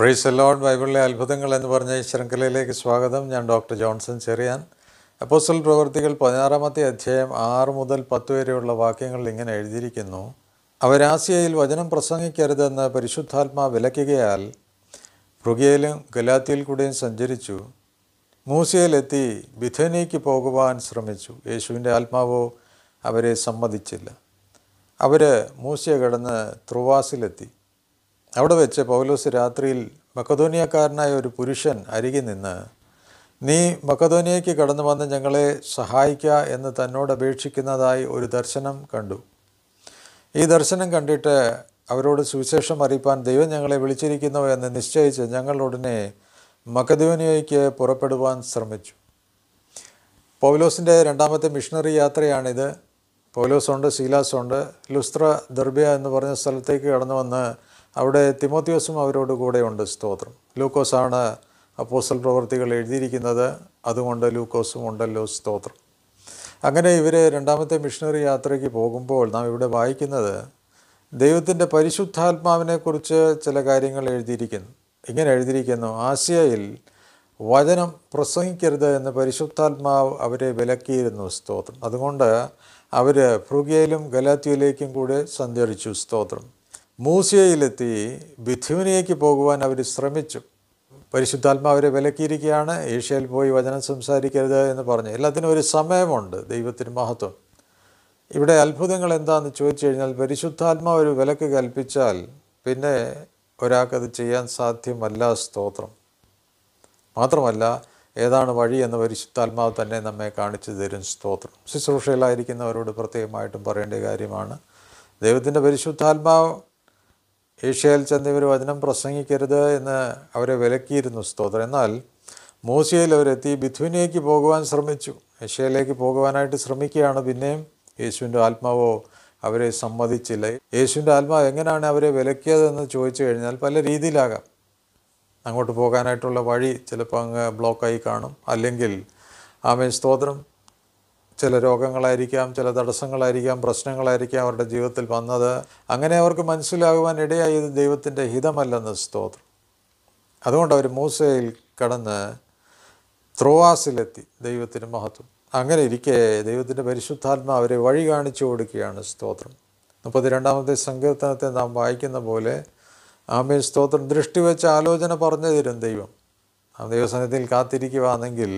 price allowed ബൈബിളിലെ അത്ഭുതങ്ങൾ എന്ന് പറഞ്ഞ ഈ ശൃംഖലയിലേക്ക് സ്വാഗതം ഞാൻ ഡോക്ടർ ജോൺസൺ ചെറിയാൻ അപ്പോസ്റ്റൽ പ്രവൃത്തികൾ പതിനാറാമത്തെ അധ്യായം ആറ് മുതൽ പത്ത് വരെയുള്ള വാക്യങ്ങൾ ഇങ്ങനെ എഴുതിയിരിക്കുന്നു അവരാസിയയിൽ വചനം പ്രസംഗിക്കരുതെന്ന് പരിശുദ്ധാത്മാ വിലക്കുകയാൽ പൃഗയിലും ഗലാത്തിയിൽ കൂടെയും സഞ്ചരിച്ചു മൂസിയയിലെത്തി ബിഥനയ്ക്ക് പോകുവാൻ ശ്രമിച്ചു യേശുവിൻ്റെ ആത്മാവോ അവരെ സമ്മതിച്ചില്ല അവർ മൂസിയ കടന്ന് ത്രുവാസിലെത്തി അവിടെ വെച്ച് പൗലോസ് രാത്രിയിൽ മക്കതോനിയക്കാരനായ ഒരു പുരുഷൻ അരികിൽ നിന്ന് നീ മക്കതോനിയയ്ക്ക് കടന്നു വന്ന് ഞങ്ങളെ സഹായിക്കുക എന്ന് തന്നോട് അപേക്ഷിക്കുന്നതായി ഒരു ദർശനം കണ്ടു ഈ ദർശനം കണ്ടിട്ട് അവരോട് സുവിശേഷം അറിയിപ്പാൻ ദൈവം ഞങ്ങളെ വിളിച്ചിരിക്കുന്നു എന്ന് നിശ്ചയിച്ച് ഞങ്ങൾ ഉടനെ മക്കതോനിയയ്ക്ക് പുറപ്പെടുവാൻ ശ്രമിച്ചു പൗലോസിൻ്റെ രണ്ടാമത്തെ മിഷണറി യാത്രയാണിത് പൗലോസുണ്ട് ശീലാസുണ്ട് ലുസ്ത്ര ദർബിയ എന്ന് പറഞ്ഞ സ്ഥലത്തേക്ക് കടന്നു വന്ന് അവിടെ തിമോത്യോസും അവരോട് കൂടെയുണ്ട് സ്തോത്രം ലൂക്കോസാണ് അപ്പോസ്റ്റൽ പ്രവർത്തികൾ എഴുതിയിരിക്കുന്നത് അതുകൊണ്ട് ലൂക്കോസും ഉണ്ടല്ലോ സ്തോത്രം അങ്ങനെ ഇവർ രണ്ടാമത്തെ മിഷണറി യാത്രയ്ക്ക് പോകുമ്പോൾ നാം ഇവിടെ വായിക്കുന്നത് ദൈവത്തിൻ്റെ പരിശുദ്ധാത്മാവിനെക്കുറിച്ച് ചില കാര്യങ്ങൾ എഴുതിയിരിക്കുന്നു ഇങ്ങനെ എഴുതിയിരിക്കുന്നു ആസിയയിൽ വചനം പ്രസംഗിക്കരുത് എന്ന് പരിശുദ്ധാത്മാവ് അവരെ വിലക്കിയിരുന്നു സ്തോത്രം അതുകൊണ്ട് അവർ ഫ്രൂഗിയയിലും ഗലാത്തിയയിലേക്കും കൂടെ സഞ്ചരിച്ചു സ്തോത്രം മൂസിയയിലെത്തി ബിഥുവിനേക്ക് പോകുവാൻ അവർ ശ്രമിച്ചു പരിശുദ്ധാത്മാവരെ വിലക്കിയിരിക്കുകയാണ് ഏഷ്യയിൽ പോയി വചനം സംസാരിക്കരുത് എന്ന് പറഞ്ഞു എല്ലാത്തിനും ഒരു സമയമുണ്ട് ദൈവത്തിന് മഹത്വം ഇവിടെ അത്ഭുതങ്ങൾ എന്താണെന്ന് ചോദിച്ചു കഴിഞ്ഞാൽ പരിശുദ്ധാത്മാവ് ഒരു വിലക്ക് കൽപ്പിച്ചാൽ പിന്നെ ഒരാൾക്കത് ചെയ്യാൻ സാധ്യമല്ല സ്തോത്രം മാത്രമല്ല ഏതാണ് വഴി എന്ന് പരിശുദ്ധാത്മാവ് തന്നെ നമ്മെ കാണിച്ചു തരും സ്തോത്രം ശുശ്രൂഷയിലായിരിക്കുന്നവരോട് പ്രത്യേകമായിട്ടും പറയേണ്ട കാര്യമാണ് ദൈവത്തിൻ്റെ പരിശുദ്ധാത്മാവ് ഏഷ്യയിൽ ചെന്ന് ഇവർ വചനം പ്രസംഗിക്കരുത് എന്ന് അവരെ വിലക്കിയിരുന്നു സ്തോത്രം എന്നാൽ മൂസിയയിൽ അവരെത്തി ബിഥുവിനേക്ക് പോകുവാൻ ശ്രമിച്ചു ഏഷ്യയിലേക്ക് പോകുവാനായിട്ട് ശ്രമിക്കുകയാണ് പിന്നെയും യേശുവിൻ്റെ ആത്മാവോ അവരെ സമ്മതിച്ചില്ല യേശുവിൻ്റെ ആത്മാവ് എങ്ങനെയാണ് അവരെ വിലക്കിയതെന്ന് ചോദിച്ചു കഴിഞ്ഞാൽ പല രീതിയിലാകാം അങ്ങോട്ട് പോകാനായിട്ടുള്ള വഴി ചിലപ്പോൾ അങ്ങ് ബ്ലോക്കായി കാണും അല്ലെങ്കിൽ ആമേ സ്തോത്രം ചില രോഗങ്ങളായിരിക്കാം ചില തടസ്സങ്ങളായിരിക്കാം പ്രശ്നങ്ങളായിരിക്കാം അവരുടെ ജീവിതത്തിൽ വന്നത് അങ്ങനെ അവർക്ക് മനസ്സിലാകുവാൻ ഇടയായി ഇത് ദൈവത്തിൻ്റെ ഹിതമല്ലെന്ന് സ്തോത്രം അതുകൊണ്ട് അവർ മൂസയിൽ കടന്ന് ത്രോവാസിലെത്തി ദൈവത്തിന് മഹത്വം അങ്ങനെ ഇരിക്കെ ദൈവത്തിൻ്റെ പരിശുദ്ധാത്മ അവരെ വഴി കാണിച്ചു കൊടുക്കുകയാണ് സ്തോത്രം രണ്ടാമത്തെ സങ്കീർത്തനത്തെ നാം വായിക്കുന്ന പോലെ ആമേ സ്തോത്രം ദൃഷ്ടി വെച്ച് ആലോചന പറഞ്ഞു തരും ദൈവം ആ ദൈവസന്നിധിയിൽ കാത്തിരിക്കുവാണെങ്കിൽ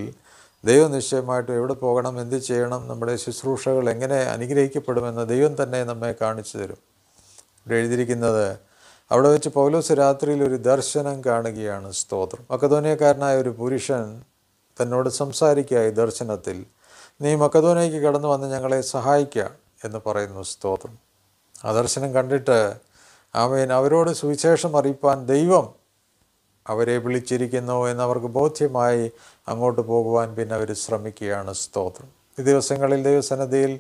ദൈവം നിശ്ചയമായിട്ടും എവിടെ പോകണം എന്ത് ചെയ്യണം നമ്മുടെ ശുശ്രൂഷകൾ എങ്ങനെ അനുഗ്രഹിക്കപ്പെടുമെന്ന് ദൈവം തന്നെ നമ്മെ കാണിച്ചു തരും ഇവിടെ എഴുതിയിരിക്കുന്നത് അവിടെ വെച്ച് പൗലോസ് രാത്രിയിൽ ഒരു ദർശനം കാണുകയാണ് സ്തോത്രം മക്കതോനിയക്കാരനായ ഒരു പുരുഷൻ തന്നോട് സംസാരിക്കുക ഈ ദർശനത്തിൽ നീ മക്കതോനയ്ക്ക് കടന്നു വന്ന് ഞങ്ങളെ സഹായിക്കുക എന്ന് പറയുന്നു സ്തോത്രം ആ ദർശനം കണ്ടിട്ട് ആമേൻ അവരോട് സുവിശേഷം അറിയിപ്പാൻ ദൈവം അവരെ വിളിച്ചിരിക്കുന്നു എന്നവർക്ക് ബോധ്യമായി അങ്ങോട്ട് പോകുവാൻ പിന്നെ അവർ ശ്രമിക്കുകയാണ് സ്തോത്രം ഈ ദിവസങ്ങളിൽ ദൈവസന്നദ്ധിയിൽ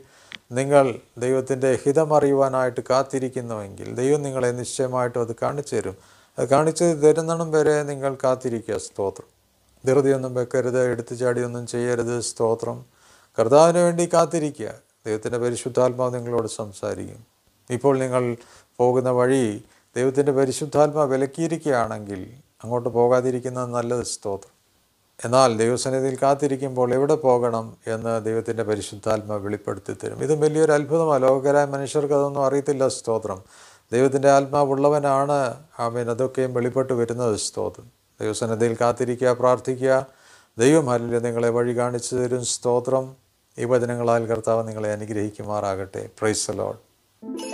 നിങ്ങൾ ദൈവത്തിൻ്റെ ഹിതമറിയുവാനായിട്ട് കാത്തിരിക്കുന്നുവെങ്കിൽ ദൈവം നിങ്ങളെ നിശ്ചയമായിട്ടും അത് കാണിച്ചു തരും അത് കാണിച്ചു തരുന്നണം വരെ നിങ്ങൾ കാത്തിരിക്കുക സ്തോത്രം ധൃതിയൊന്നും വെക്കരുത് എടുത്തു ചാടിയൊന്നും ചെയ്യരുത് സ്തോത്രം കർത്താവിന് വേണ്ടി കാത്തിരിക്കുക ദൈവത്തിൻ്റെ പരിശുദ്ധാത്മാവ് നിങ്ങളോട് സംസാരിക്കും ഇപ്പോൾ നിങ്ങൾ പോകുന്ന വഴി ദൈവത്തിൻ്റെ പരിശുദ്ധാത്മാവ് വിലക്കിയിരിക്കുകയാണെങ്കിൽ അങ്ങോട്ട് പോകാതിരിക്കുന്നത് നല്ലത് സ്തോത്രം എന്നാൽ ദൈവസന്നിധിയിൽ കാത്തിരിക്കുമ്പോൾ എവിടെ പോകണം എന്ന് ദൈവത്തിൻ്റെ പരിശുദ്ധാത്മ വെളിപ്പെടുത്തി തരും ഇതും വലിയൊരു അത്ഭുതമാണ് ലോകരായ മനുഷ്യർക്ക് അതൊന്നും അറിയത്തില്ല സ്തോത്രം ദൈവത്തിൻ്റെ ആത്മാവുള്ളവനാണ് ആമീൻ അതൊക്കെയും വെളിപ്പെട്ട് വരുന്നത് സ്തോത്രം ദൈവസന്നിധിയിൽ കാത്തിരിക്കുക പ്രാർത്ഥിക്കുക ദൈവം അല്ലെ നിങ്ങളെ വഴി കാണിച്ചു തരും സ്തോത്രം ഈ വചനങ്ങളാൽ കർത്താവ് നിങ്ങളെ അനുഗ്രഹിക്കുമാറാകട്ടെ പ്രൈസ് ലോഡ്